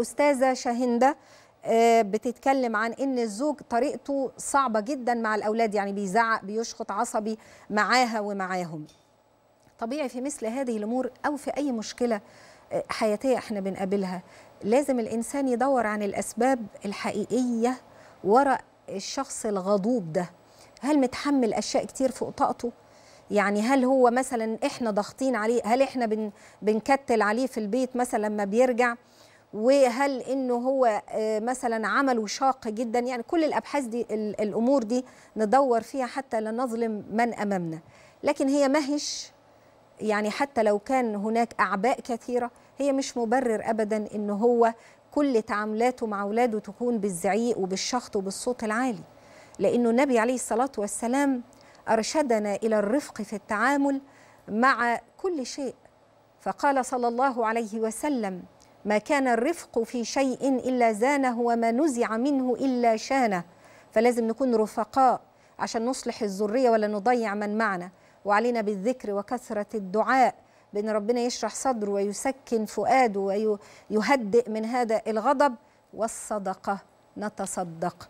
الأستاذة شاهندة آه، بتتكلم عن ان الزوج طريقته صعبه جدا مع الاولاد يعني بيزعق بيشخط عصبي معاها ومعاهم طبيعي في مثل هذه الامور او في اي مشكله آه، حياتيه احنا بنقابلها لازم الانسان يدور عن الاسباب الحقيقيه وراء الشخص الغضوب ده هل متحمل اشياء كتير فوق طاقته يعني هل هو مثلا احنا ضاغطين عليه هل احنا بن بنكتل عليه في البيت مثلا لما بيرجع وهل انه هو آه، مثلا عمله شاق جدا يعني كل الابحاث دي الامور دي ندور فيها حتى لا نظلم من امامنا لكن هي ماهيش يعني حتى لو كان هناك اعباء كثيره هي مش مبرر ابدا ان هو كل تعاملاته مع اولاده تكون بالزعيق وبالشخط وبالصوت العالي لانه النبي عليه الصلاه والسلام ارشدنا الى الرفق في التعامل مع كل شيء فقال صلى الله عليه وسلم ما كان الرفق في شيء إلا زانه وما نزع منه إلا شانه فلازم نكون رفقاء عشان نصلح الذرية ولا نضيع من معنا وعلينا بالذكر وكثرة الدعاء بأن ربنا يشرح صدره ويسكن فؤاده ويهدئ من هذا الغضب والصدقة نتصدق